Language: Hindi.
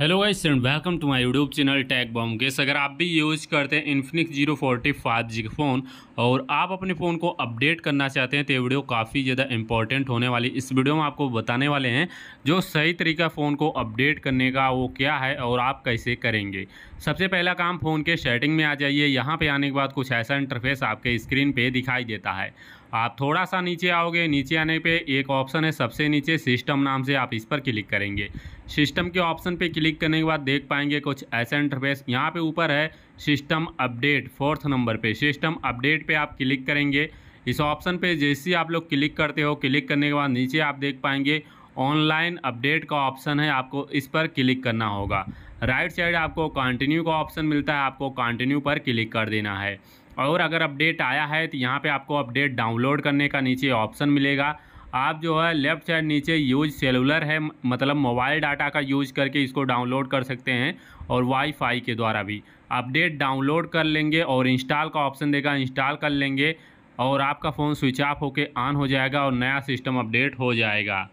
hello guys and welcome to my YouTube channel टैग बॉम गेस अगर आप भी यूज़ करते हैं Infinix zero forty five G phone और आप अपने फ़ोन को अपडेट करना चाहते हैं तो ये वीडियो काफ़ी ज़्यादा इंपॉर्टेंट होने वाली इस वीडियो में आपको बताने वाले हैं जो सही तरीका फ़ोन को अपडेट करने का वो क्या है और आप कैसे करेंगे सबसे पहला काम फ़ोन के सेटिंग में आ जाइए यहाँ पर आने के बाद कुछ ऐसा इंटरफेस आपके स्क्रीन पर दिखाई देता है आप थोड़ा सा नीचे आओगे नीचे आने पे एक ऑप्शन है सबसे नीचे सिस्टम नाम से आप इस पर क्लिक करेंगे सिस्टम के ऑप्शन पे क्लिक करने के बाद देख पाएंगे कुछ ऐसा इंटरफेस यहाँ पे ऊपर है सिस्टम अपडेट फोर्थ नंबर पे सिस्टम अपडेट पे आप क्लिक करेंगे इस ऑप्शन पे जैसे आप लोग क्लिक करते हो क्लिक करने के बाद नीचे आप देख पाएंगे ऑनलाइन अपडेट का ऑप्शन है आपको इस पर क्लिक करना होगा राइट साइड आपको कंटिन्यू का ऑप्शन मिलता है आपको कंटिन्यू पर क्लिक कर देना है और अगर अपडेट आया है तो यहाँ पे आपको अपडेट डाउनलोड करने का नीचे ऑप्शन मिलेगा आप जो है लेफ्ट साइड नीचे यूज सेलुलर है मतलब मोबाइल डाटा का यूज करके इसको डाउनलोड कर सकते हैं और वाईफाई के द्वारा भी अपडेट डाउनलोड कर लेंगे और इंस्टॉल का ऑप्शन देगा इंस्टॉल कर लेंगे और आपका फ़ोन स्विच ऑफ होकर ऑन हो जाएगा और नया सिस्टम अपडेट हो जाएगा